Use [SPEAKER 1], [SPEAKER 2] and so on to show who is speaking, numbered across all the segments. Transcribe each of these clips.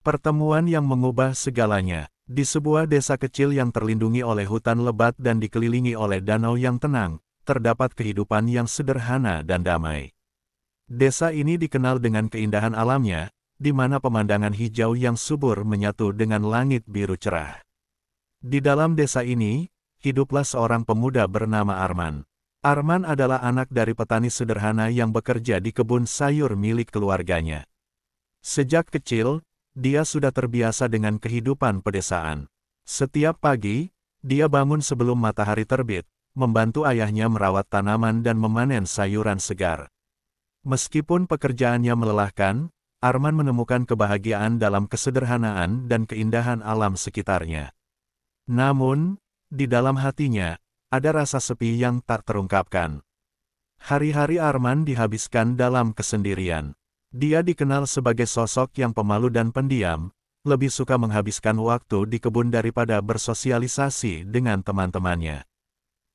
[SPEAKER 1] Pertemuan yang mengubah segalanya, di sebuah desa kecil yang terlindungi oleh hutan lebat dan dikelilingi oleh danau yang tenang, terdapat kehidupan yang sederhana dan damai. Desa ini dikenal dengan keindahan alamnya, di mana pemandangan hijau yang subur menyatu dengan langit biru cerah. Di dalam desa ini, hiduplah seorang pemuda bernama Arman. Arman adalah anak dari petani sederhana yang bekerja di kebun sayur milik keluarganya. Sejak kecil, dia sudah terbiasa dengan kehidupan pedesaan. Setiap pagi, dia bangun sebelum matahari terbit, membantu ayahnya merawat tanaman dan memanen sayuran segar. Meskipun pekerjaannya melelahkan, Arman menemukan kebahagiaan dalam kesederhanaan dan keindahan alam sekitarnya. Namun, di dalam hatinya, ada rasa sepi yang tak terungkapkan. Hari-hari Arman dihabiskan dalam kesendirian. Dia dikenal sebagai sosok yang pemalu dan pendiam, lebih suka menghabiskan waktu di kebun daripada bersosialisasi dengan teman-temannya.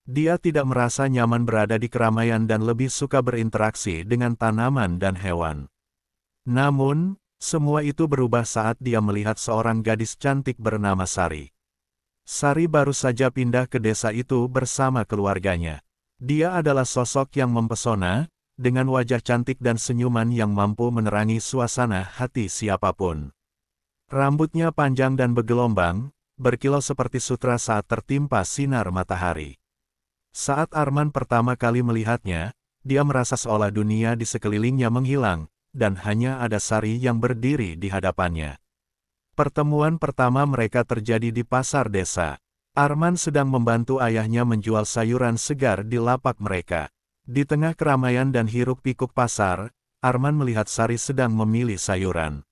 [SPEAKER 1] Dia tidak merasa nyaman berada di keramaian dan lebih suka berinteraksi dengan tanaman dan hewan. Namun, semua itu berubah saat dia melihat seorang gadis cantik bernama Sari. Sari baru saja pindah ke desa itu bersama keluarganya. Dia adalah sosok yang mempesona, dengan wajah cantik dan senyuman yang mampu menerangi suasana hati siapapun. Rambutnya panjang dan bergelombang, berkilau seperti sutra saat tertimpa sinar matahari. Saat Arman pertama kali melihatnya, dia merasa seolah dunia di sekelilingnya menghilang, dan hanya ada Sari yang berdiri di hadapannya. Pertemuan pertama mereka terjadi di pasar desa. Arman sedang membantu ayahnya menjual sayuran segar di lapak mereka. Di tengah keramaian dan hiruk-pikuk pasar, Arman melihat Sari sedang memilih sayuran.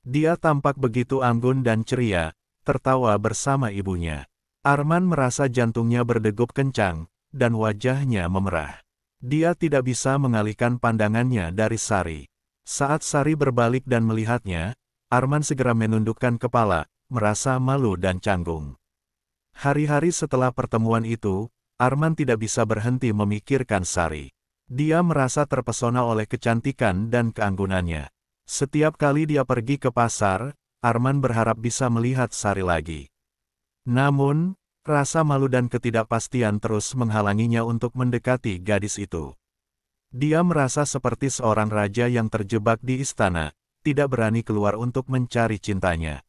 [SPEAKER 1] Dia tampak begitu anggun dan ceria, tertawa bersama ibunya. Arman merasa jantungnya berdegup kencang, dan wajahnya memerah. Dia tidak bisa mengalihkan pandangannya dari Sari. Saat Sari berbalik dan melihatnya, Arman segera menundukkan kepala, merasa malu dan canggung. Hari-hari setelah pertemuan itu, Arman tidak bisa berhenti memikirkan Sari. Dia merasa terpesona oleh kecantikan dan keanggunannya. Setiap kali dia pergi ke pasar, Arman berharap bisa melihat Sari lagi. Namun, rasa malu dan ketidakpastian terus menghalanginya untuk mendekati gadis itu. Dia merasa seperti seorang raja yang terjebak di istana, tidak berani keluar untuk mencari cintanya.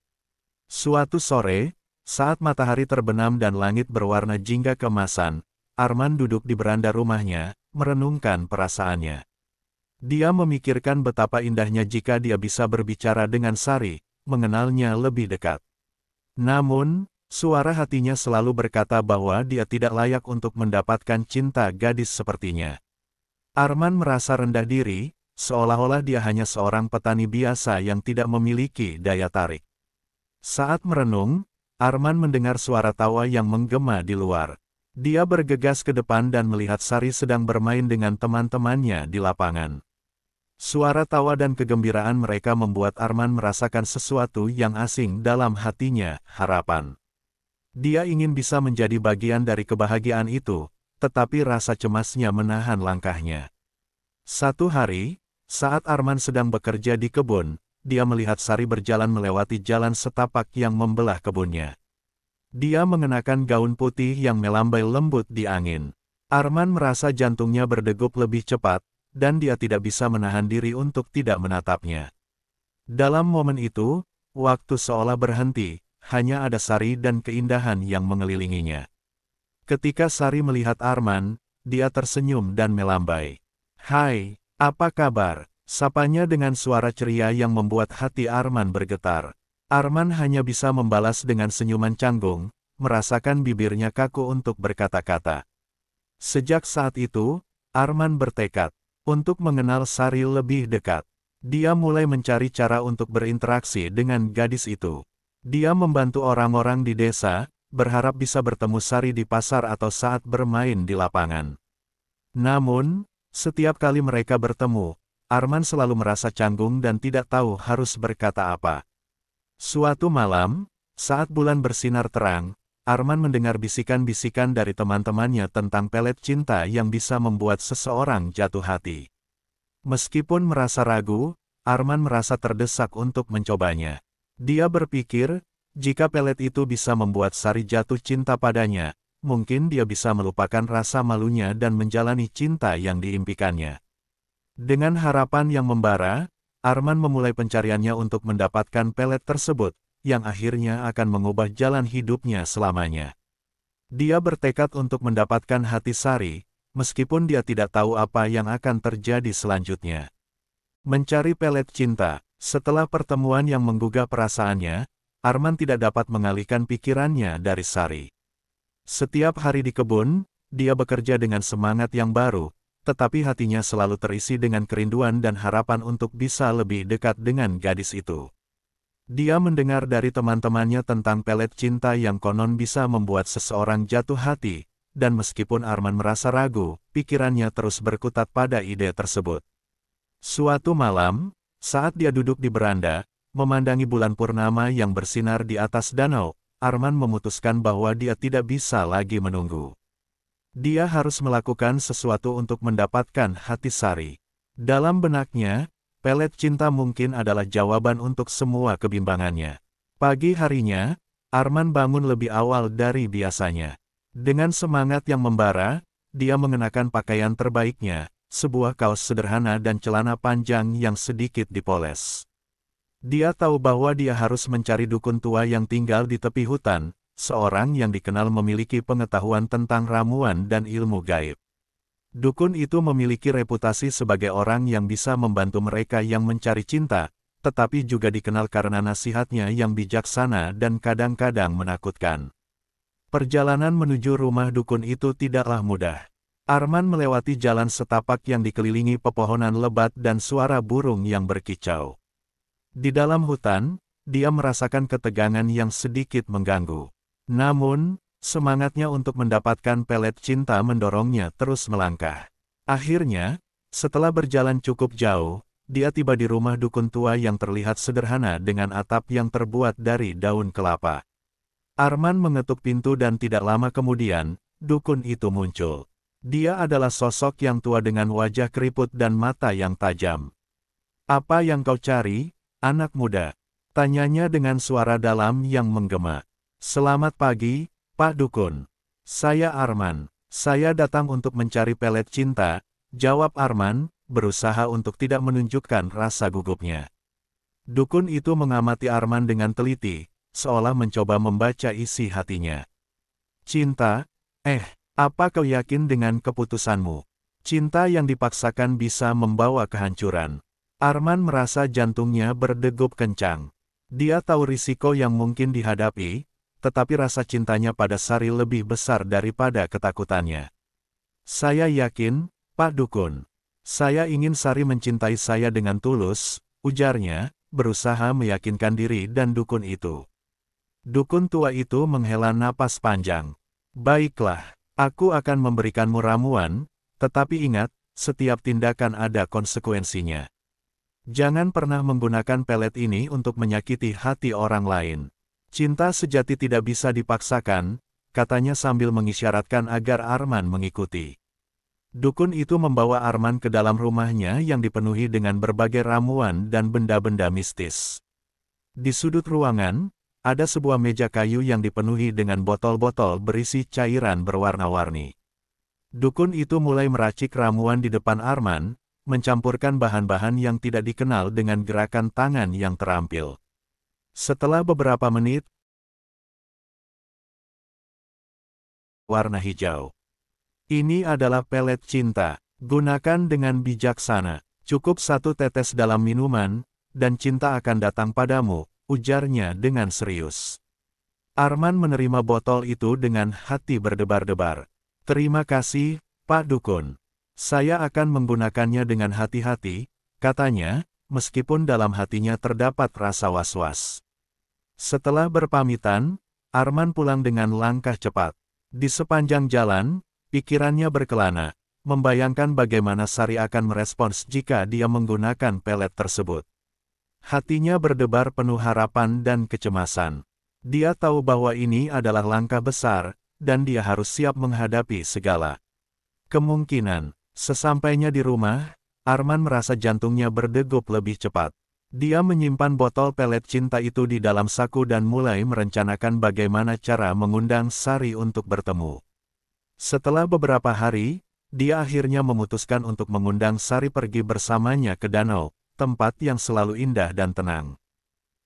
[SPEAKER 1] Suatu sore, saat matahari terbenam dan langit berwarna jingga kemasan, Arman duduk di beranda rumahnya, merenungkan perasaannya. Dia memikirkan betapa indahnya jika dia bisa berbicara dengan Sari, mengenalnya lebih dekat. Namun, suara hatinya selalu berkata bahwa dia tidak layak untuk mendapatkan cinta gadis sepertinya. Arman merasa rendah diri, seolah-olah dia hanya seorang petani biasa yang tidak memiliki daya tarik. Saat merenung, Arman mendengar suara tawa yang menggema di luar. Dia bergegas ke depan dan melihat Sari sedang bermain dengan teman-temannya di lapangan. Suara tawa dan kegembiraan mereka membuat Arman merasakan sesuatu yang asing dalam hatinya, harapan. Dia ingin bisa menjadi bagian dari kebahagiaan itu, tetapi rasa cemasnya menahan langkahnya. Satu hari, saat Arman sedang bekerja di kebun, dia melihat Sari berjalan melewati jalan setapak yang membelah kebunnya. Dia mengenakan gaun putih yang melambai lembut di angin. Arman merasa jantungnya berdegup lebih cepat, dan dia tidak bisa menahan diri untuk tidak menatapnya. Dalam momen itu, waktu seolah berhenti, hanya ada Sari dan keindahan yang mengelilinginya. Ketika Sari melihat Arman, dia tersenyum dan melambai. Hai, apa kabar? Sapanya dengan suara ceria yang membuat hati Arman bergetar. Arman hanya bisa membalas dengan senyuman canggung, merasakan bibirnya kaku untuk berkata-kata. Sejak saat itu, Arman bertekad untuk mengenal Sari lebih dekat. Dia mulai mencari cara untuk berinteraksi dengan gadis itu. Dia membantu orang-orang di desa, berharap bisa bertemu Sari di pasar atau saat bermain di lapangan. Namun, setiap kali mereka bertemu, Arman selalu merasa canggung dan tidak tahu harus berkata apa. Suatu malam, saat bulan bersinar terang, Arman mendengar bisikan-bisikan dari teman-temannya tentang pelet cinta yang bisa membuat seseorang jatuh hati. Meskipun merasa ragu, Arman merasa terdesak untuk mencobanya. Dia berpikir, jika pelet itu bisa membuat Sari jatuh cinta padanya, mungkin dia bisa melupakan rasa malunya dan menjalani cinta yang diimpikannya. Dengan harapan yang membara, Arman memulai pencariannya untuk mendapatkan pelet tersebut, yang akhirnya akan mengubah jalan hidupnya selamanya. Dia bertekad untuk mendapatkan hati Sari, meskipun dia tidak tahu apa yang akan terjadi selanjutnya. Mencari pelet cinta, setelah pertemuan yang menggugah perasaannya, Arman tidak dapat mengalihkan pikirannya dari Sari. Setiap hari di kebun, dia bekerja dengan semangat yang baru, tetapi hatinya selalu terisi dengan kerinduan dan harapan untuk bisa lebih dekat dengan gadis itu. Dia mendengar dari teman-temannya tentang pelet cinta yang konon bisa membuat seseorang jatuh hati, dan meskipun Arman merasa ragu, pikirannya terus berkutat pada ide tersebut. Suatu malam, saat dia duduk di beranda, memandangi bulan purnama yang bersinar di atas danau, Arman memutuskan bahwa dia tidak bisa lagi menunggu. Dia harus melakukan sesuatu untuk mendapatkan hati Sari. Dalam benaknya, pelet cinta mungkin adalah jawaban untuk semua kebimbangannya. Pagi harinya, Arman bangun lebih awal dari biasanya. Dengan semangat yang membara, dia mengenakan pakaian terbaiknya, sebuah kaos sederhana dan celana panjang yang sedikit dipoles. Dia tahu bahwa dia harus mencari dukun tua yang tinggal di tepi hutan, seorang yang dikenal memiliki pengetahuan tentang ramuan dan ilmu gaib. Dukun itu memiliki reputasi sebagai orang yang bisa membantu mereka yang mencari cinta, tetapi juga dikenal karena nasihatnya yang bijaksana dan kadang-kadang menakutkan. Perjalanan menuju rumah dukun itu tidaklah mudah. Arman melewati jalan setapak yang dikelilingi pepohonan lebat dan suara burung yang berkicau. Di dalam hutan, dia merasakan ketegangan yang sedikit mengganggu. Namun, semangatnya untuk mendapatkan pelet cinta mendorongnya terus melangkah. Akhirnya, setelah berjalan cukup jauh, dia tiba di rumah dukun tua yang terlihat sederhana dengan atap yang terbuat dari daun kelapa. Arman mengetuk pintu dan tidak lama kemudian, dukun itu muncul. Dia adalah sosok yang tua dengan wajah keriput dan mata yang tajam. Apa yang kau cari, anak muda? Tanyanya dengan suara dalam yang menggema. Selamat pagi, Pak Dukun. Saya Arman. Saya datang untuk mencari pelet cinta, jawab Arman, berusaha untuk tidak menunjukkan rasa gugupnya. Dukun itu mengamati Arman dengan teliti, seolah mencoba membaca isi hatinya. Cinta, eh, apa kau yakin dengan keputusanmu? Cinta yang dipaksakan bisa membawa kehancuran. Arman merasa jantungnya berdegup kencang. Dia tahu risiko yang mungkin dihadapi, tetapi rasa cintanya pada Sari lebih besar daripada ketakutannya. Saya yakin, Pak Dukun. Saya ingin Sari mencintai saya dengan tulus, ujarnya, berusaha meyakinkan diri dan dukun itu. Dukun tua itu menghela napas panjang. Baiklah, aku akan memberikanmu ramuan, tetapi ingat, setiap tindakan ada konsekuensinya. Jangan pernah menggunakan pelet ini untuk menyakiti hati orang lain. Cinta sejati tidak bisa dipaksakan, katanya sambil mengisyaratkan agar Arman mengikuti. Dukun itu membawa Arman ke dalam rumahnya yang dipenuhi dengan berbagai ramuan dan benda-benda mistis. Di sudut ruangan, ada sebuah meja kayu yang dipenuhi dengan botol-botol berisi cairan berwarna-warni. Dukun itu mulai meracik ramuan di depan Arman, mencampurkan bahan-bahan yang tidak dikenal dengan gerakan tangan yang terampil. Setelah beberapa menit, warna hijau. Ini adalah pelet cinta. Gunakan dengan bijaksana. Cukup satu tetes dalam minuman, dan cinta akan datang padamu, ujarnya dengan serius. Arman menerima botol itu dengan hati berdebar-debar. Terima kasih, Pak Dukun. Saya akan menggunakannya dengan hati-hati, katanya, meskipun dalam hatinya terdapat rasa was-was. Setelah berpamitan, Arman pulang dengan langkah cepat. Di sepanjang jalan, pikirannya berkelana, membayangkan bagaimana Sari akan merespons jika dia menggunakan pelet tersebut. Hatinya berdebar penuh harapan dan kecemasan. Dia tahu bahwa ini adalah langkah besar, dan dia harus siap menghadapi segala kemungkinan. Sesampainya di rumah, Arman merasa jantungnya berdegup lebih cepat. Dia menyimpan botol pelet cinta itu di dalam saku dan mulai merencanakan bagaimana cara mengundang Sari untuk bertemu. Setelah beberapa hari, dia akhirnya memutuskan untuk mengundang Sari pergi bersamanya ke danau, tempat yang selalu indah dan tenang.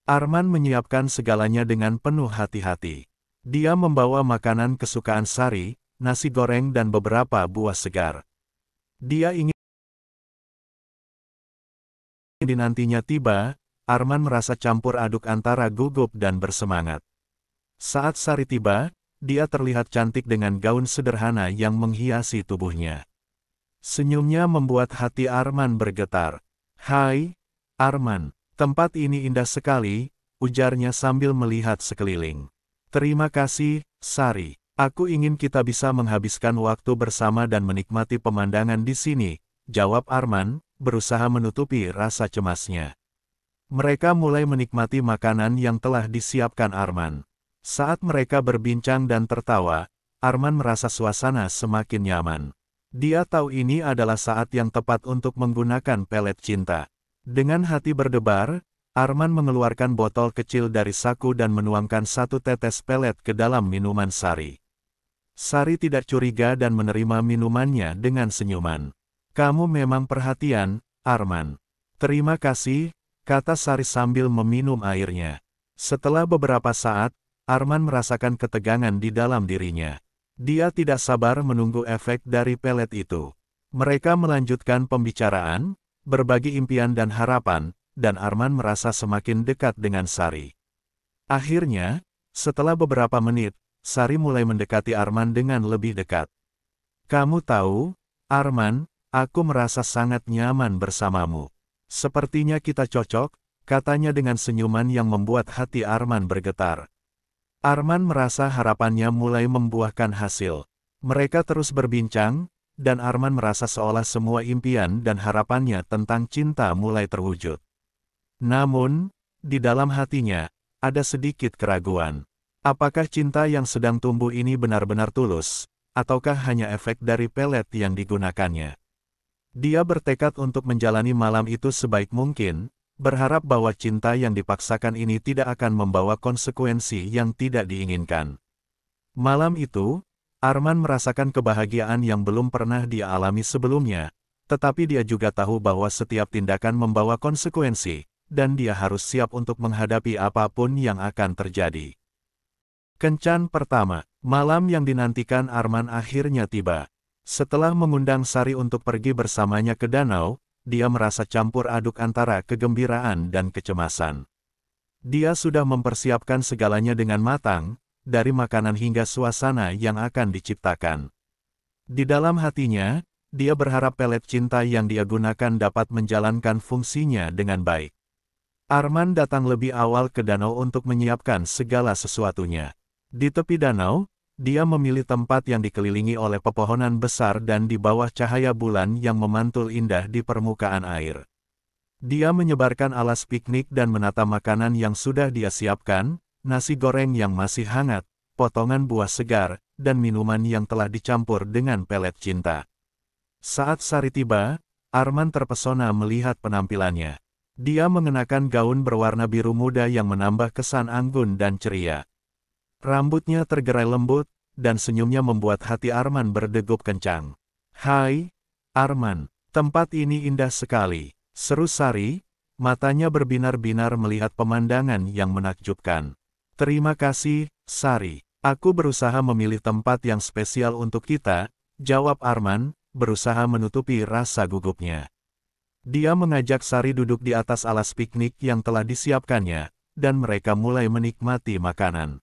[SPEAKER 1] Arman menyiapkan segalanya dengan penuh hati-hati. Dia membawa makanan kesukaan Sari, nasi goreng dan beberapa buah segar. Dia ingin di nantinya tiba, Arman merasa campur aduk antara gugup dan bersemangat. Saat Sari tiba, dia terlihat cantik dengan gaun sederhana yang menghiasi tubuhnya. Senyumnya membuat hati Arman bergetar. Hai, Arman, tempat ini indah sekali, ujarnya sambil melihat sekeliling. Terima kasih, Sari. Aku ingin kita bisa menghabiskan waktu bersama dan menikmati pemandangan di sini, jawab Arman, berusaha menutupi rasa cemasnya. Mereka mulai menikmati makanan yang telah disiapkan Arman. Saat mereka berbincang dan tertawa, Arman merasa suasana semakin nyaman. Dia tahu ini adalah saat yang tepat untuk menggunakan pelet cinta. Dengan hati berdebar, Arman mengeluarkan botol kecil dari saku dan menuangkan satu tetes pelet ke dalam minuman Sari. Sari tidak curiga dan menerima minumannya dengan senyuman. Kamu memang perhatian, Arman. Terima kasih, kata Sari sambil meminum airnya. Setelah beberapa saat, Arman merasakan ketegangan di dalam dirinya. Dia tidak sabar menunggu efek dari pelet itu. Mereka melanjutkan pembicaraan, berbagi impian dan harapan, dan Arman merasa semakin dekat dengan Sari. Akhirnya, setelah beberapa menit, Sari mulai mendekati Arman dengan lebih dekat. Kamu tahu, Arman, Aku merasa sangat nyaman bersamamu. Sepertinya kita cocok, katanya dengan senyuman yang membuat hati Arman bergetar. Arman merasa harapannya mulai membuahkan hasil. Mereka terus berbincang, dan Arman merasa seolah semua impian dan harapannya tentang cinta mulai terwujud. Namun, di dalam hatinya, ada sedikit keraguan. Apakah cinta yang sedang tumbuh ini benar-benar tulus, ataukah hanya efek dari pelet yang digunakannya? Dia bertekad untuk menjalani malam itu sebaik mungkin, berharap bahwa cinta yang dipaksakan ini tidak akan membawa konsekuensi yang tidak diinginkan. Malam itu, Arman merasakan kebahagiaan yang belum pernah dia alami sebelumnya, tetapi dia juga tahu bahwa setiap tindakan membawa konsekuensi, dan dia harus siap untuk menghadapi apapun yang akan terjadi. Kencan pertama, malam yang dinantikan Arman akhirnya tiba. Setelah mengundang Sari untuk pergi bersamanya ke danau, dia merasa campur aduk antara kegembiraan dan kecemasan. Dia sudah mempersiapkan segalanya dengan matang, dari makanan hingga suasana yang akan diciptakan. Di dalam hatinya, dia berharap pelet cinta yang dia gunakan dapat menjalankan fungsinya dengan baik. Arman datang lebih awal ke danau untuk menyiapkan segala sesuatunya. Di tepi danau, dia memilih tempat yang dikelilingi oleh pepohonan besar dan di bawah cahaya bulan yang memantul indah di permukaan air. Dia menyebarkan alas piknik dan menata makanan yang sudah dia siapkan, nasi goreng yang masih hangat, potongan buah segar, dan minuman yang telah dicampur dengan pelet cinta. Saat Sari tiba, Arman terpesona melihat penampilannya. Dia mengenakan gaun berwarna biru muda yang menambah kesan anggun dan ceria. Rambutnya tergerai lembut, dan senyumnya membuat hati Arman berdegup kencang. Hai, Arman, tempat ini indah sekali. Seru Sari, matanya berbinar-binar melihat pemandangan yang menakjubkan. Terima kasih, Sari. Aku berusaha memilih tempat yang spesial untuk kita, jawab Arman, berusaha menutupi rasa gugupnya. Dia mengajak Sari duduk di atas alas piknik yang telah disiapkannya, dan mereka mulai menikmati makanan.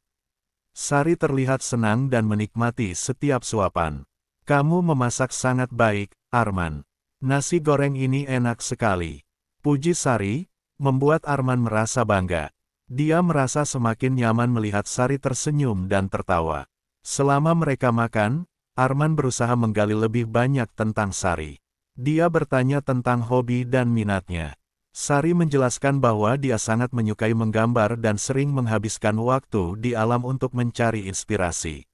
[SPEAKER 1] Sari terlihat senang dan menikmati setiap suapan. Kamu memasak sangat baik, Arman. Nasi goreng ini enak sekali. Puji Sari, membuat Arman merasa bangga. Dia merasa semakin nyaman melihat Sari tersenyum dan tertawa. Selama mereka makan, Arman berusaha menggali lebih banyak tentang Sari. Dia bertanya tentang hobi dan minatnya. Sari menjelaskan bahwa dia sangat menyukai menggambar dan sering menghabiskan waktu di alam untuk mencari inspirasi.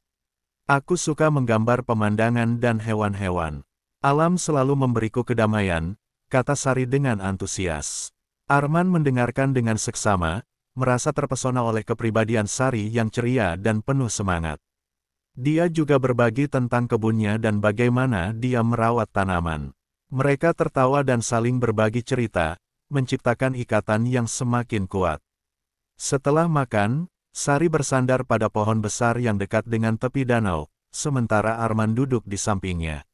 [SPEAKER 1] Aku suka menggambar pemandangan dan hewan-hewan. Alam selalu memberiku kedamaian, kata Sari dengan antusias. Arman mendengarkan dengan seksama, merasa terpesona oleh kepribadian Sari yang ceria dan penuh semangat. Dia juga berbagi tentang kebunnya dan bagaimana dia merawat tanaman. Mereka tertawa dan saling berbagi cerita, menciptakan ikatan yang semakin kuat. Setelah makan, Sari bersandar pada pohon besar yang dekat dengan tepi danau, sementara Arman duduk di sampingnya.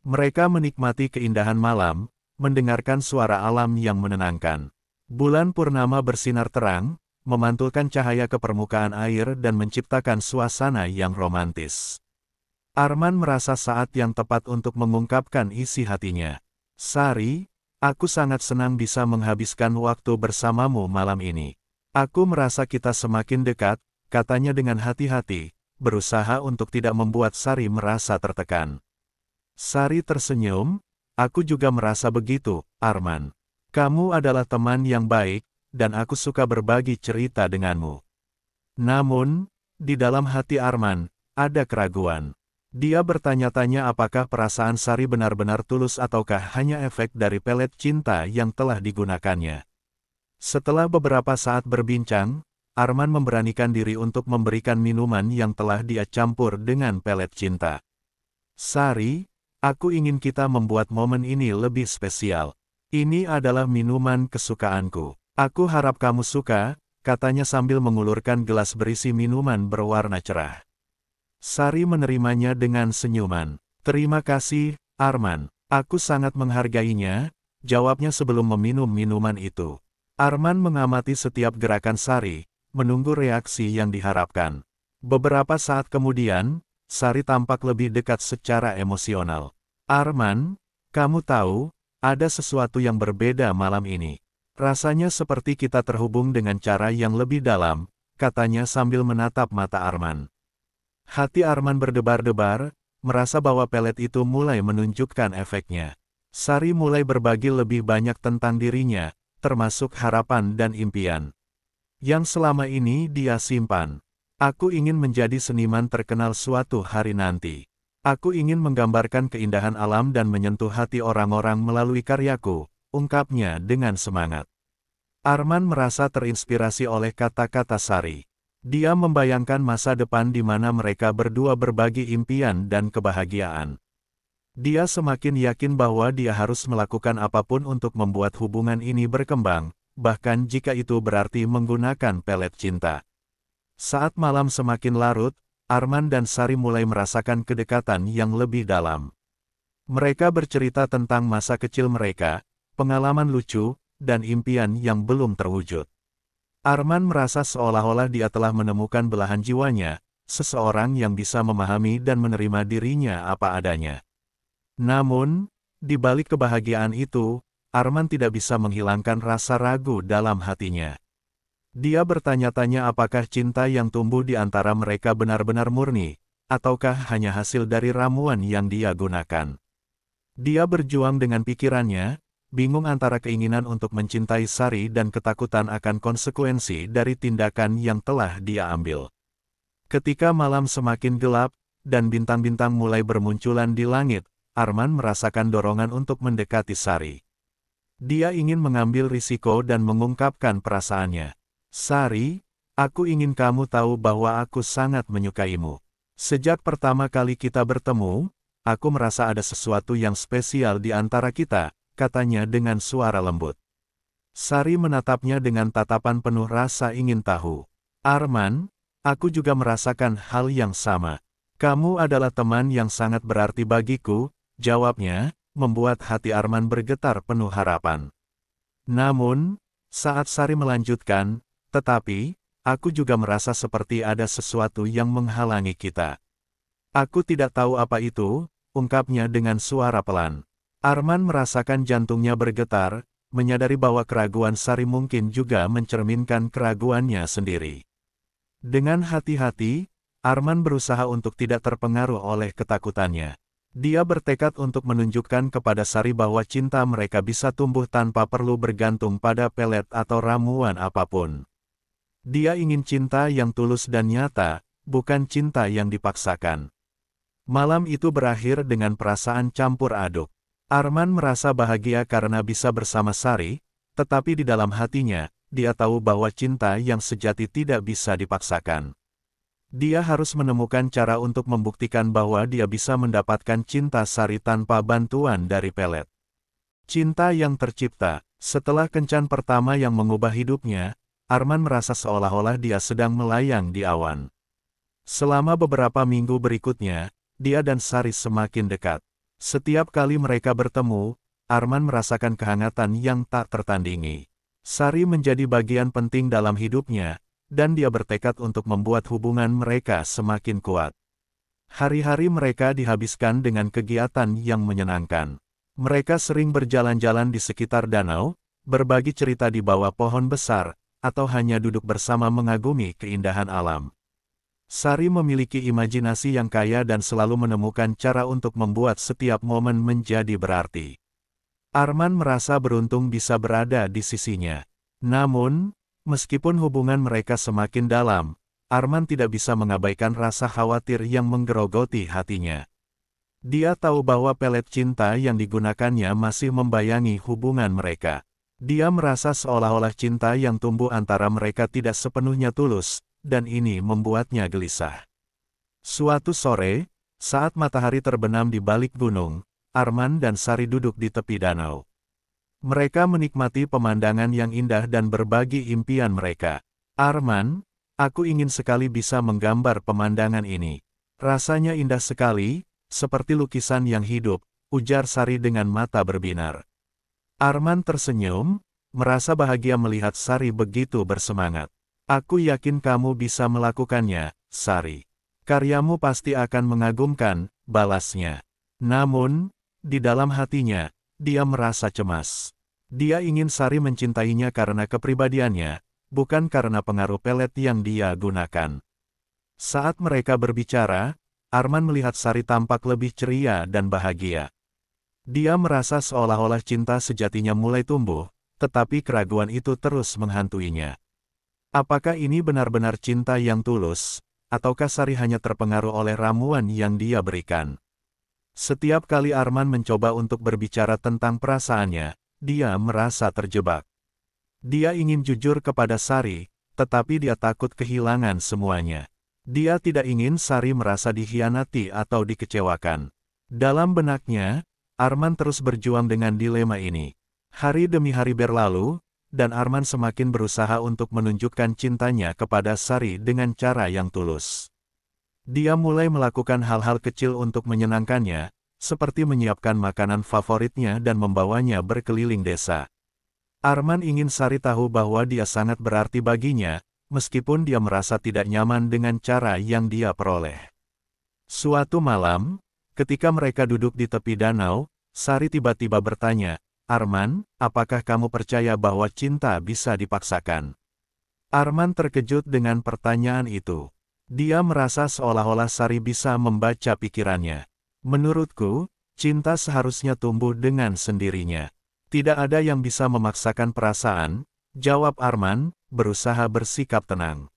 [SPEAKER 1] Mereka menikmati keindahan malam, mendengarkan suara alam yang menenangkan. Bulan purnama bersinar terang, memantulkan cahaya ke permukaan air dan menciptakan suasana yang romantis. Arman merasa saat yang tepat untuk mengungkapkan isi hatinya. Sari, Aku sangat senang bisa menghabiskan waktu bersamamu malam ini. Aku merasa kita semakin dekat, katanya dengan hati-hati, berusaha untuk tidak membuat Sari merasa tertekan. Sari tersenyum, aku juga merasa begitu, Arman. Kamu adalah teman yang baik, dan aku suka berbagi cerita denganmu. Namun, di dalam hati Arman, ada keraguan. Dia bertanya-tanya apakah perasaan Sari benar-benar tulus ataukah hanya efek dari pelet cinta yang telah digunakannya. Setelah beberapa saat berbincang, Arman memberanikan diri untuk memberikan minuman yang telah dia campur dengan pelet cinta. Sari, aku ingin kita membuat momen ini lebih spesial. Ini adalah minuman kesukaanku. Aku harap kamu suka, katanya sambil mengulurkan gelas berisi minuman berwarna cerah. Sari menerimanya dengan senyuman. Terima kasih, Arman. Aku sangat menghargainya, jawabnya sebelum meminum minuman itu. Arman mengamati setiap gerakan Sari, menunggu reaksi yang diharapkan. Beberapa saat kemudian, Sari tampak lebih dekat secara emosional. Arman, kamu tahu, ada sesuatu yang berbeda malam ini. Rasanya seperti kita terhubung dengan cara yang lebih dalam, katanya sambil menatap mata Arman. Hati Arman berdebar-debar, merasa bahwa pelet itu mulai menunjukkan efeknya. Sari mulai berbagi lebih banyak tentang dirinya, termasuk harapan dan impian. Yang selama ini dia simpan. Aku ingin menjadi seniman terkenal suatu hari nanti. Aku ingin menggambarkan keindahan alam dan menyentuh hati orang-orang melalui karyaku, ungkapnya dengan semangat. Arman merasa terinspirasi oleh kata-kata Sari. Dia membayangkan masa depan di mana mereka berdua berbagi impian dan kebahagiaan. Dia semakin yakin bahwa dia harus melakukan apapun untuk membuat hubungan ini berkembang, bahkan jika itu berarti menggunakan pelet cinta. Saat malam semakin larut, Arman dan Sari mulai merasakan kedekatan yang lebih dalam. Mereka bercerita tentang masa kecil mereka, pengalaman lucu, dan impian yang belum terwujud. Arman merasa seolah-olah dia telah menemukan belahan jiwanya, seseorang yang bisa memahami dan menerima dirinya apa adanya. Namun, di balik kebahagiaan itu, Arman tidak bisa menghilangkan rasa ragu dalam hatinya. Dia bertanya-tanya apakah cinta yang tumbuh di antara mereka benar-benar murni, ataukah hanya hasil dari ramuan yang dia gunakan. Dia berjuang dengan pikirannya, bingung antara keinginan untuk mencintai Sari dan ketakutan akan konsekuensi dari tindakan yang telah dia ambil. Ketika malam semakin gelap, dan bintang-bintang mulai bermunculan di langit, Arman merasakan dorongan untuk mendekati Sari. Dia ingin mengambil risiko dan mengungkapkan perasaannya. Sari, aku ingin kamu tahu bahwa aku sangat menyukaimu. Sejak pertama kali kita bertemu, aku merasa ada sesuatu yang spesial di antara kita, katanya dengan suara lembut. Sari menatapnya dengan tatapan penuh rasa ingin tahu. Arman, aku juga merasakan hal yang sama. Kamu adalah teman yang sangat berarti bagiku, jawabnya, membuat hati Arman bergetar penuh harapan. Namun, saat Sari melanjutkan, tetapi, aku juga merasa seperti ada sesuatu yang menghalangi kita. Aku tidak tahu apa itu, ungkapnya dengan suara pelan. Arman merasakan jantungnya bergetar, menyadari bahwa keraguan Sari mungkin juga mencerminkan keraguannya sendiri. Dengan hati-hati, Arman berusaha untuk tidak terpengaruh oleh ketakutannya. Dia bertekad untuk menunjukkan kepada Sari bahwa cinta mereka bisa tumbuh tanpa perlu bergantung pada pelet atau ramuan apapun. Dia ingin cinta yang tulus dan nyata, bukan cinta yang dipaksakan. Malam itu berakhir dengan perasaan campur aduk. Arman merasa bahagia karena bisa bersama Sari, tetapi di dalam hatinya, dia tahu bahwa cinta yang sejati tidak bisa dipaksakan. Dia harus menemukan cara untuk membuktikan bahwa dia bisa mendapatkan cinta Sari tanpa bantuan dari pelet. Cinta yang tercipta, setelah kencan pertama yang mengubah hidupnya, Arman merasa seolah-olah dia sedang melayang di awan. Selama beberapa minggu berikutnya, dia dan Sari semakin dekat. Setiap kali mereka bertemu, Arman merasakan kehangatan yang tak tertandingi. Sari menjadi bagian penting dalam hidupnya, dan dia bertekad untuk membuat hubungan mereka semakin kuat. Hari-hari mereka dihabiskan dengan kegiatan yang menyenangkan. Mereka sering berjalan-jalan di sekitar danau, berbagi cerita di bawah pohon besar, atau hanya duduk bersama mengagumi keindahan alam. Sari memiliki imajinasi yang kaya dan selalu menemukan cara untuk membuat setiap momen menjadi berarti. Arman merasa beruntung bisa berada di sisinya. Namun, meskipun hubungan mereka semakin dalam, Arman tidak bisa mengabaikan rasa khawatir yang menggerogoti hatinya. Dia tahu bahwa pelet cinta yang digunakannya masih membayangi hubungan mereka. Dia merasa seolah-olah cinta yang tumbuh antara mereka tidak sepenuhnya tulus, dan ini membuatnya gelisah. Suatu sore, saat matahari terbenam di balik gunung, Arman dan Sari duduk di tepi danau. Mereka menikmati pemandangan yang indah dan berbagi impian mereka. Arman, aku ingin sekali bisa menggambar pemandangan ini. Rasanya indah sekali, seperti lukisan yang hidup, ujar Sari dengan mata berbinar. Arman tersenyum, merasa bahagia melihat Sari begitu bersemangat. Aku yakin kamu bisa melakukannya, Sari. Karyamu pasti akan mengagumkan, balasnya. Namun, di dalam hatinya, dia merasa cemas. Dia ingin Sari mencintainya karena kepribadiannya, bukan karena pengaruh pelet yang dia gunakan. Saat mereka berbicara, Arman melihat Sari tampak lebih ceria dan bahagia. Dia merasa seolah-olah cinta sejatinya mulai tumbuh, tetapi keraguan itu terus menghantuinya. Apakah ini benar-benar cinta yang tulus, ataukah Sari hanya terpengaruh oleh ramuan yang dia berikan? Setiap kali Arman mencoba untuk berbicara tentang perasaannya, dia merasa terjebak. Dia ingin jujur kepada Sari, tetapi dia takut kehilangan semuanya. Dia tidak ingin Sari merasa dikhianati atau dikecewakan. Dalam benaknya, Arman terus berjuang dengan dilema ini. Hari demi hari berlalu, dan Arman semakin berusaha untuk menunjukkan cintanya kepada Sari dengan cara yang tulus. Dia mulai melakukan hal-hal kecil untuk menyenangkannya, seperti menyiapkan makanan favoritnya dan membawanya berkeliling desa. Arman ingin Sari tahu bahwa dia sangat berarti baginya, meskipun dia merasa tidak nyaman dengan cara yang dia peroleh. Suatu malam, ketika mereka duduk di tepi danau, Sari tiba-tiba bertanya, Arman, apakah kamu percaya bahwa cinta bisa dipaksakan? Arman terkejut dengan pertanyaan itu. Dia merasa seolah-olah Sari bisa membaca pikirannya. Menurutku, cinta seharusnya tumbuh dengan sendirinya. Tidak ada yang bisa memaksakan perasaan, jawab Arman, berusaha bersikap tenang.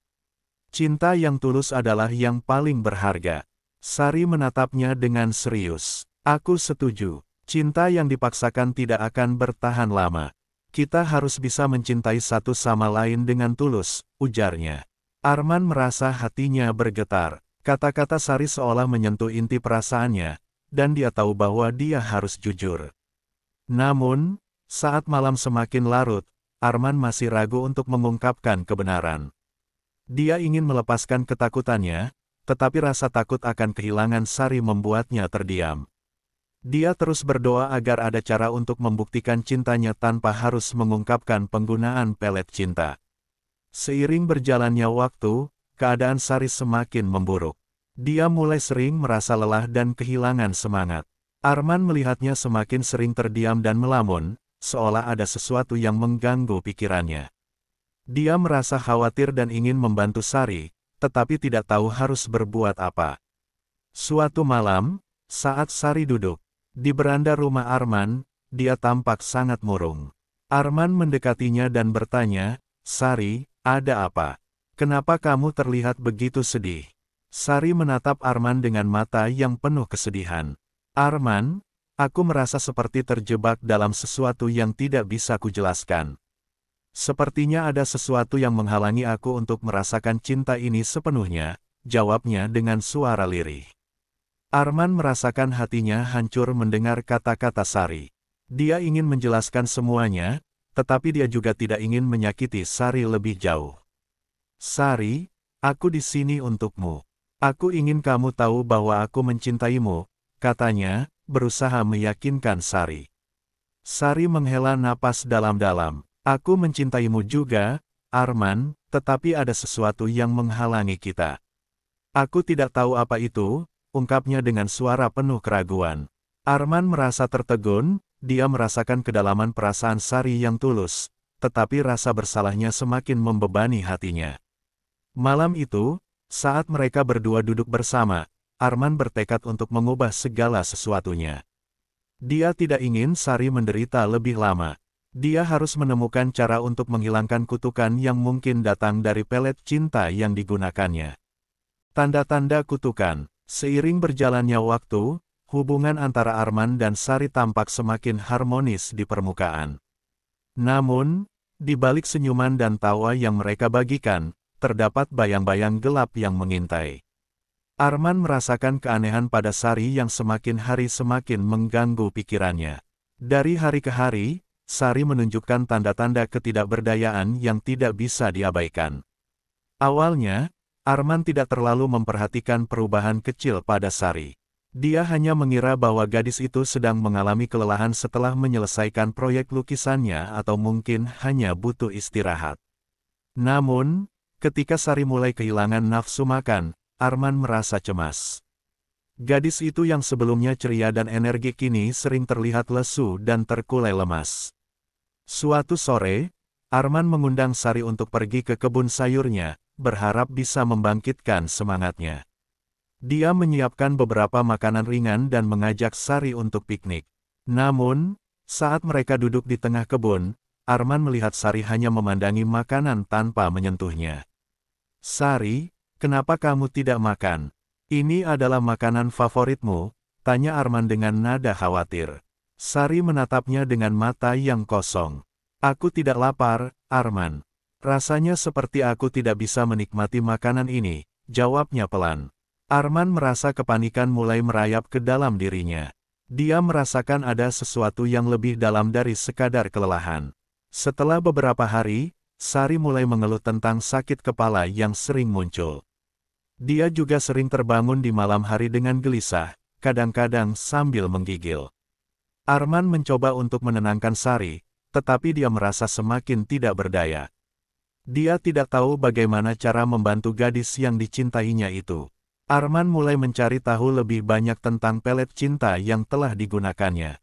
[SPEAKER 1] Cinta yang tulus adalah yang paling berharga. Sari menatapnya dengan serius. Aku setuju. Cinta yang dipaksakan tidak akan bertahan lama. Kita harus bisa mencintai satu sama lain dengan tulus, ujarnya. Arman merasa hatinya bergetar. Kata-kata Sari seolah menyentuh inti perasaannya, dan dia tahu bahwa dia harus jujur. Namun, saat malam semakin larut, Arman masih ragu untuk mengungkapkan kebenaran. Dia ingin melepaskan ketakutannya, tetapi rasa takut akan kehilangan Sari membuatnya terdiam. Dia terus berdoa agar ada cara untuk membuktikan cintanya tanpa harus mengungkapkan penggunaan pelet cinta. Seiring berjalannya waktu, keadaan Sari semakin memburuk. Dia mulai sering merasa lelah dan kehilangan semangat. Arman melihatnya semakin sering terdiam dan melamun, seolah ada sesuatu yang mengganggu pikirannya. Dia merasa khawatir dan ingin membantu Sari, tetapi tidak tahu harus berbuat apa. Suatu malam, saat Sari duduk, di beranda rumah Arman, dia tampak sangat murung. Arman mendekatinya dan bertanya, Sari, ada apa? Kenapa kamu terlihat begitu sedih? Sari menatap Arman dengan mata yang penuh kesedihan. Arman, aku merasa seperti terjebak dalam sesuatu yang tidak bisa kujelaskan. Sepertinya ada sesuatu yang menghalangi aku untuk merasakan cinta ini sepenuhnya, jawabnya dengan suara lirih. Arman merasakan hatinya hancur mendengar kata-kata Sari. Dia ingin menjelaskan semuanya, tetapi dia juga tidak ingin menyakiti Sari lebih jauh. Sari, aku di sini untukmu. Aku ingin kamu tahu bahwa aku mencintaimu, katanya, berusaha meyakinkan Sari. Sari menghela napas dalam-dalam. Aku mencintaimu juga, Arman, tetapi ada sesuatu yang menghalangi kita. Aku tidak tahu apa itu, ungkapnya dengan suara penuh keraguan. Arman merasa tertegun, dia merasakan kedalaman perasaan Sari yang tulus, tetapi rasa bersalahnya semakin membebani hatinya. Malam itu, saat mereka berdua duduk bersama, Arman bertekad untuk mengubah segala sesuatunya. Dia tidak ingin Sari menderita lebih lama. Dia harus menemukan cara untuk menghilangkan kutukan yang mungkin datang dari pelet cinta yang digunakannya. Tanda-tanda kutukan Seiring berjalannya waktu, hubungan antara Arman dan Sari tampak semakin harmonis di permukaan. Namun, di balik senyuman dan tawa yang mereka bagikan, terdapat bayang-bayang gelap yang mengintai. Arman merasakan keanehan pada Sari yang semakin hari semakin mengganggu pikirannya. Dari hari ke hari, Sari menunjukkan tanda-tanda ketidakberdayaan yang tidak bisa diabaikan. Awalnya, Arman tidak terlalu memperhatikan perubahan kecil pada Sari. Dia hanya mengira bahwa gadis itu sedang mengalami kelelahan setelah menyelesaikan proyek lukisannya atau mungkin hanya butuh istirahat. Namun, ketika Sari mulai kehilangan nafsu makan, Arman merasa cemas. Gadis itu yang sebelumnya ceria dan energi kini sering terlihat lesu dan terkulai lemas. Suatu sore, Arman mengundang Sari untuk pergi ke kebun sayurnya, berharap bisa membangkitkan semangatnya. Dia menyiapkan beberapa makanan ringan dan mengajak Sari untuk piknik. Namun, saat mereka duduk di tengah kebun, Arman melihat Sari hanya memandangi makanan tanpa menyentuhnya. Sari, kenapa kamu tidak makan? Ini adalah makanan favoritmu, tanya Arman dengan nada khawatir. Sari menatapnya dengan mata yang kosong. Aku tidak lapar, Arman. Rasanya seperti aku tidak bisa menikmati makanan ini, jawabnya pelan. Arman merasa kepanikan mulai merayap ke dalam dirinya. Dia merasakan ada sesuatu yang lebih dalam dari sekadar kelelahan. Setelah beberapa hari, Sari mulai mengeluh tentang sakit kepala yang sering muncul. Dia juga sering terbangun di malam hari dengan gelisah, kadang-kadang sambil menggigil. Arman mencoba untuk menenangkan Sari, tetapi dia merasa semakin tidak berdaya. Dia tidak tahu bagaimana cara membantu gadis yang dicintainya itu. Arman mulai mencari tahu lebih banyak tentang pelet cinta yang telah digunakannya.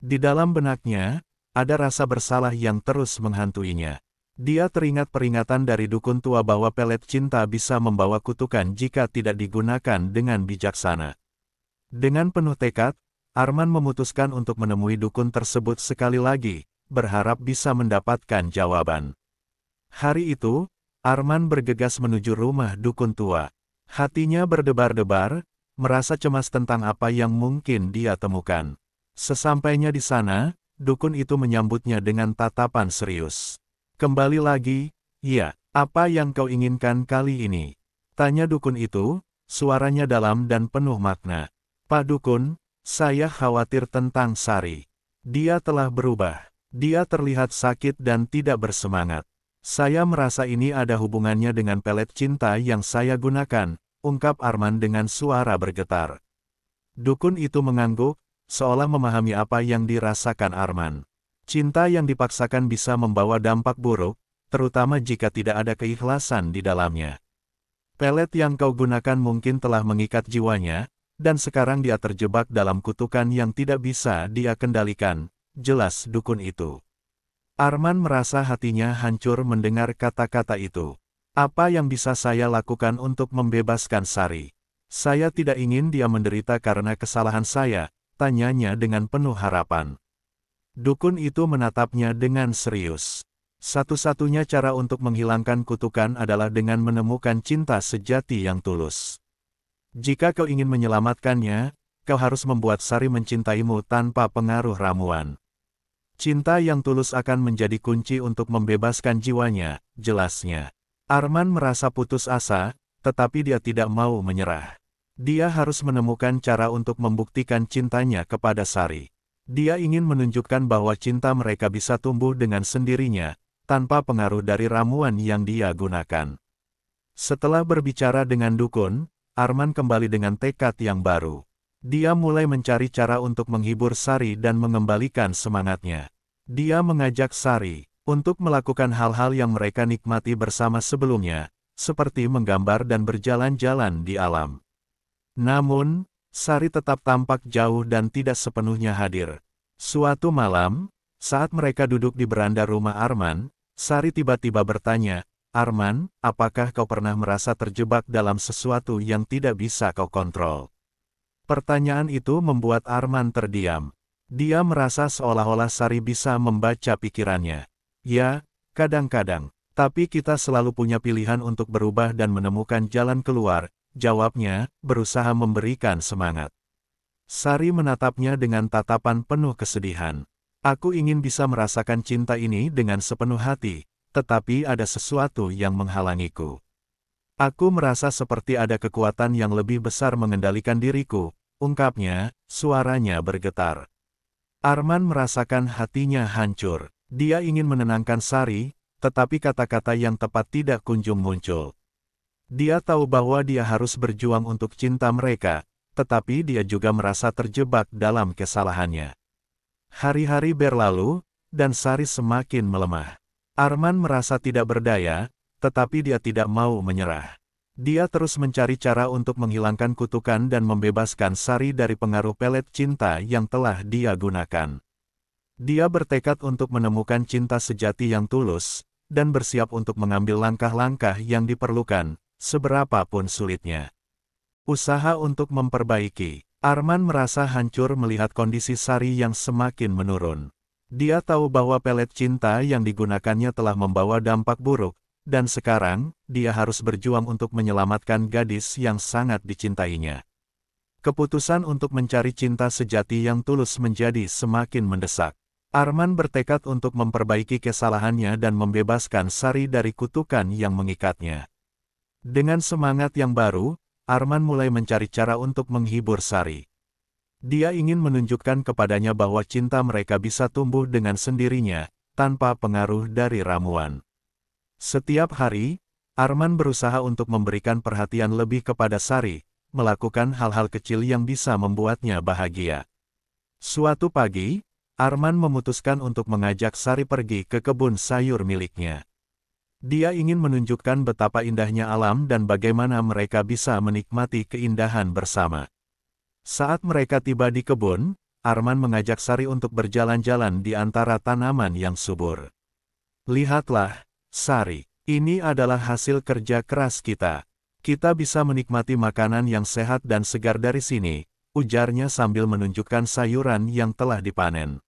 [SPEAKER 1] Di dalam benaknya, ada rasa bersalah yang terus menghantuinya. Dia teringat peringatan dari dukun tua bahwa pelet cinta bisa membawa kutukan jika tidak digunakan dengan bijaksana. Dengan penuh tekad, Arman memutuskan untuk menemui dukun tersebut sekali lagi, berharap bisa mendapatkan jawaban. Hari itu, Arman bergegas menuju rumah dukun tua. Hatinya berdebar-debar, merasa cemas tentang apa yang mungkin dia temukan. Sesampainya di sana, dukun itu menyambutnya dengan tatapan serius. Kembali lagi, ya, apa yang kau inginkan kali ini? Tanya dukun itu, suaranya dalam dan penuh makna. Pak Dukun, saya khawatir tentang Sari. Dia telah berubah. Dia terlihat sakit dan tidak bersemangat. Saya merasa ini ada hubungannya dengan pelet cinta yang saya gunakan, ungkap Arman dengan suara bergetar. Dukun itu mengangguk, seolah memahami apa yang dirasakan Arman. Cinta yang dipaksakan bisa membawa dampak buruk, terutama jika tidak ada keikhlasan di dalamnya. Pelet yang kau gunakan mungkin telah mengikat jiwanya, dan sekarang dia terjebak dalam kutukan yang tidak bisa dia kendalikan, jelas dukun itu. Arman merasa hatinya hancur mendengar kata-kata itu. Apa yang bisa saya lakukan untuk membebaskan Sari? Saya tidak ingin dia menderita karena kesalahan saya, tanyanya dengan penuh harapan. Dukun itu menatapnya dengan serius. Satu-satunya cara untuk menghilangkan kutukan adalah dengan menemukan cinta sejati yang tulus. Jika kau ingin menyelamatkannya, kau harus membuat Sari mencintaimu tanpa pengaruh ramuan. Cinta yang tulus akan menjadi kunci untuk membebaskan jiwanya, jelasnya. Arman merasa putus asa, tetapi dia tidak mau menyerah. Dia harus menemukan cara untuk membuktikan cintanya kepada Sari. Dia ingin menunjukkan bahwa cinta mereka bisa tumbuh dengan sendirinya, tanpa pengaruh dari ramuan yang dia gunakan. Setelah berbicara dengan dukun, Arman kembali dengan tekad yang baru. Dia mulai mencari cara untuk menghibur Sari dan mengembalikan semangatnya. Dia mengajak Sari untuk melakukan hal-hal yang mereka nikmati bersama sebelumnya, seperti menggambar dan berjalan-jalan di alam. Namun, Sari tetap tampak jauh dan tidak sepenuhnya hadir. Suatu malam, saat mereka duduk di beranda rumah Arman, Sari tiba-tiba bertanya, Arman, apakah kau pernah merasa terjebak dalam sesuatu yang tidak bisa kau kontrol? Pertanyaan itu membuat Arman terdiam. Dia merasa seolah-olah Sari bisa membaca pikirannya. Ya, kadang-kadang. Tapi kita selalu punya pilihan untuk berubah dan menemukan jalan keluar, jawabnya, berusaha memberikan semangat. Sari menatapnya dengan tatapan penuh kesedihan. Aku ingin bisa merasakan cinta ini dengan sepenuh hati, tetapi ada sesuatu yang menghalangiku. Aku merasa seperti ada kekuatan yang lebih besar mengendalikan diriku, ungkapnya, suaranya bergetar. Arman merasakan hatinya hancur. Dia ingin menenangkan Sari, tetapi kata-kata yang tepat tidak kunjung muncul. Dia tahu bahwa dia harus berjuang untuk cinta mereka, tetapi dia juga merasa terjebak dalam kesalahannya. Hari-hari berlalu, dan Sari semakin melemah. Arman merasa tidak berdaya, tetapi dia tidak mau menyerah. Dia terus mencari cara untuk menghilangkan kutukan dan membebaskan Sari dari pengaruh pelet cinta yang telah dia gunakan. Dia bertekad untuk menemukan cinta sejati yang tulus, dan bersiap untuk mengambil langkah-langkah yang diperlukan, seberapapun sulitnya. Usaha untuk memperbaiki, Arman merasa hancur melihat kondisi Sari yang semakin menurun. Dia tahu bahwa pelet cinta yang digunakannya telah membawa dampak buruk, dan sekarang, dia harus berjuang untuk menyelamatkan gadis yang sangat dicintainya. Keputusan untuk mencari cinta sejati yang tulus menjadi semakin mendesak. Arman bertekad untuk memperbaiki kesalahannya dan membebaskan Sari dari kutukan yang mengikatnya. Dengan semangat yang baru, Arman mulai mencari cara untuk menghibur Sari. Dia ingin menunjukkan kepadanya bahwa cinta mereka bisa tumbuh dengan sendirinya, tanpa pengaruh dari ramuan. Setiap hari, Arman berusaha untuk memberikan perhatian lebih kepada Sari, melakukan hal-hal kecil yang bisa membuatnya bahagia. Suatu pagi, Arman memutuskan untuk mengajak Sari pergi ke kebun sayur miliknya. Dia ingin menunjukkan betapa indahnya alam dan bagaimana mereka bisa menikmati keindahan bersama. Saat mereka tiba di kebun, Arman mengajak Sari untuk berjalan-jalan di antara tanaman yang subur. Lihatlah, Sari, ini adalah hasil kerja keras kita. Kita bisa menikmati makanan yang sehat dan segar dari sini, ujarnya sambil menunjukkan sayuran yang telah dipanen.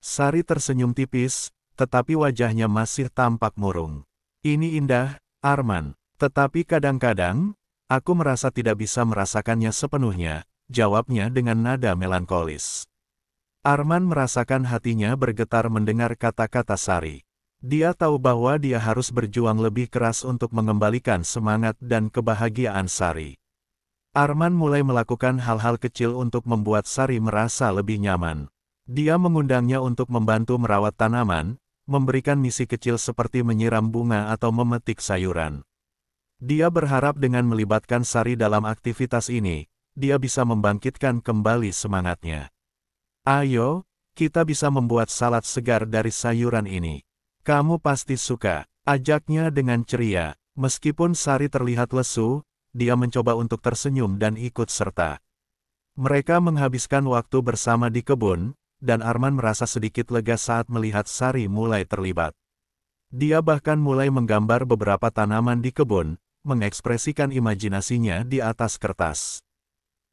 [SPEAKER 1] Sari tersenyum tipis, tetapi wajahnya masih tampak murung. Ini indah, Arman. Tetapi kadang-kadang, aku merasa tidak bisa merasakannya sepenuhnya, jawabnya dengan nada melankolis. Arman merasakan hatinya bergetar mendengar kata-kata Sari. Dia tahu bahwa dia harus berjuang lebih keras untuk mengembalikan semangat dan kebahagiaan Sari. Arman mulai melakukan hal-hal kecil untuk membuat Sari merasa lebih nyaman. Dia mengundangnya untuk membantu merawat tanaman, memberikan misi kecil seperti menyiram bunga atau memetik sayuran. Dia berharap dengan melibatkan Sari dalam aktivitas ini, dia bisa membangkitkan kembali semangatnya. Ayo, kita bisa membuat salad segar dari sayuran ini. Kamu pasti suka, ajaknya dengan ceria. Meskipun Sari terlihat lesu, dia mencoba untuk tersenyum dan ikut serta. Mereka menghabiskan waktu bersama di kebun, dan Arman merasa sedikit lega saat melihat Sari mulai terlibat. Dia bahkan mulai menggambar beberapa tanaman di kebun, mengekspresikan imajinasinya di atas kertas.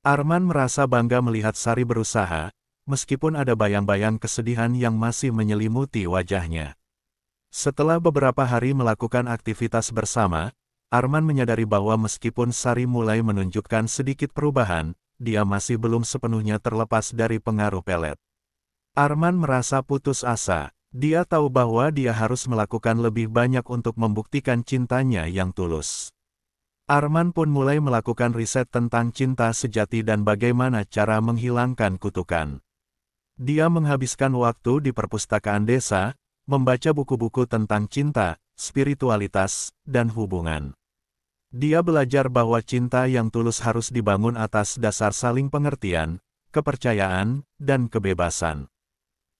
[SPEAKER 1] Arman merasa bangga melihat Sari berusaha, meskipun ada bayang-bayang kesedihan yang masih menyelimuti wajahnya. Setelah beberapa hari melakukan aktivitas bersama, Arman menyadari bahwa meskipun Sari mulai menunjukkan sedikit perubahan, dia masih belum sepenuhnya terlepas dari pengaruh pelet. Arman merasa putus asa. Dia tahu bahwa dia harus melakukan lebih banyak untuk membuktikan cintanya yang tulus. Arman pun mulai melakukan riset tentang cinta sejati dan bagaimana cara menghilangkan kutukan. Dia menghabiskan waktu di perpustakaan desa, membaca buku-buku tentang cinta, spiritualitas, dan hubungan. Dia belajar bahwa cinta yang tulus harus dibangun atas dasar saling pengertian, kepercayaan, dan kebebasan.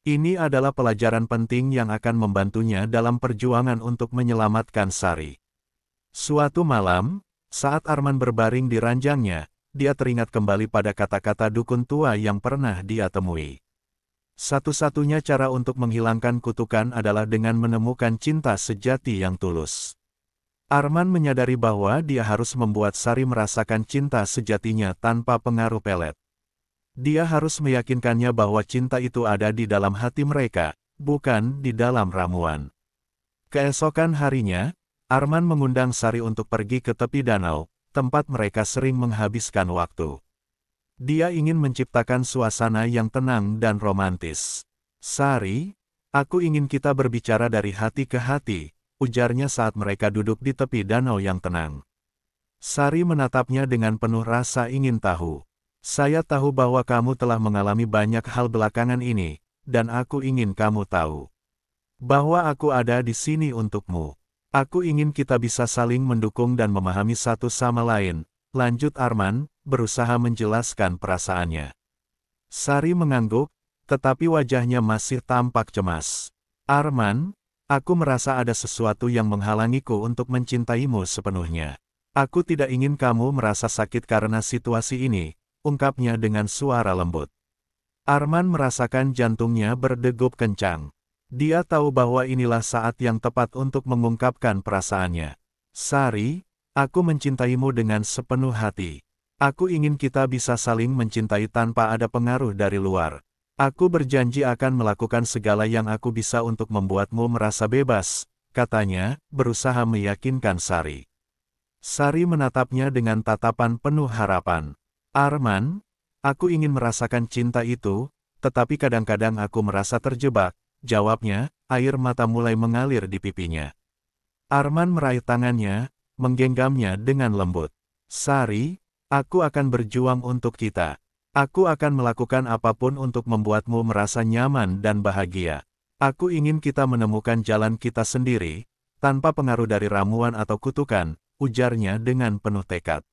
[SPEAKER 1] Ini adalah pelajaran penting yang akan membantunya dalam perjuangan untuk menyelamatkan Sari. Suatu malam, saat Arman berbaring di ranjangnya, dia teringat kembali pada kata-kata dukun tua yang pernah dia temui. Satu-satunya cara untuk menghilangkan kutukan adalah dengan menemukan cinta sejati yang tulus. Arman menyadari bahwa dia harus membuat Sari merasakan cinta sejatinya tanpa pengaruh pelet. Dia harus meyakinkannya bahwa cinta itu ada di dalam hati mereka, bukan di dalam ramuan. Keesokan harinya, Arman mengundang Sari untuk pergi ke tepi danau, tempat mereka sering menghabiskan waktu. Dia ingin menciptakan suasana yang tenang dan romantis. Sari, aku ingin kita berbicara dari hati ke hati, ujarnya saat mereka duduk di tepi danau yang tenang. Sari menatapnya dengan penuh rasa ingin tahu. Saya tahu bahwa kamu telah mengalami banyak hal belakangan ini, dan aku ingin kamu tahu bahwa aku ada di sini untukmu. Aku ingin kita bisa saling mendukung dan memahami satu sama lain, Lanjut Arman, berusaha menjelaskan perasaannya. Sari mengangguk, tetapi wajahnya masih tampak cemas. Arman, aku merasa ada sesuatu yang menghalangiku untuk mencintaimu sepenuhnya. Aku tidak ingin kamu merasa sakit karena situasi ini, ungkapnya dengan suara lembut. Arman merasakan jantungnya berdegup kencang. Dia tahu bahwa inilah saat yang tepat untuk mengungkapkan perasaannya. Sari, Aku mencintaimu dengan sepenuh hati. Aku ingin kita bisa saling mencintai tanpa ada pengaruh dari luar. Aku berjanji akan melakukan segala yang aku bisa untuk membuatmu merasa bebas, katanya, berusaha meyakinkan Sari. Sari menatapnya dengan tatapan penuh harapan. Arman, aku ingin merasakan cinta itu, tetapi kadang-kadang aku merasa terjebak, jawabnya, air mata mulai mengalir di pipinya. Arman meraih tangannya, menggenggamnya dengan lembut. Sari, aku akan berjuang untuk kita. Aku akan melakukan apapun untuk membuatmu merasa nyaman dan bahagia. Aku ingin kita menemukan jalan kita sendiri, tanpa pengaruh dari ramuan atau kutukan, ujarnya dengan penuh tekad.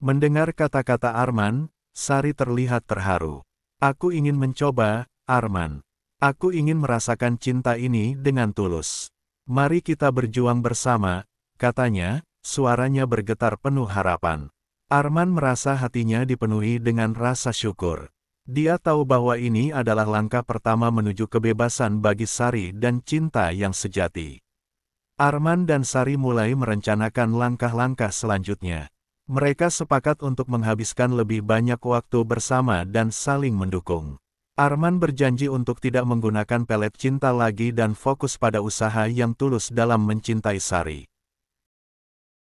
[SPEAKER 1] Mendengar kata-kata Arman, Sari terlihat terharu. Aku ingin mencoba, Arman. Aku ingin merasakan cinta ini dengan tulus. Mari kita berjuang bersama, katanya, Suaranya bergetar penuh harapan. Arman merasa hatinya dipenuhi dengan rasa syukur. Dia tahu bahwa ini adalah langkah pertama menuju kebebasan bagi Sari dan cinta yang sejati. Arman dan Sari mulai merencanakan langkah-langkah selanjutnya. Mereka sepakat untuk menghabiskan lebih banyak waktu bersama dan saling mendukung. Arman berjanji untuk tidak menggunakan pelet cinta lagi dan fokus pada usaha yang tulus dalam mencintai Sari.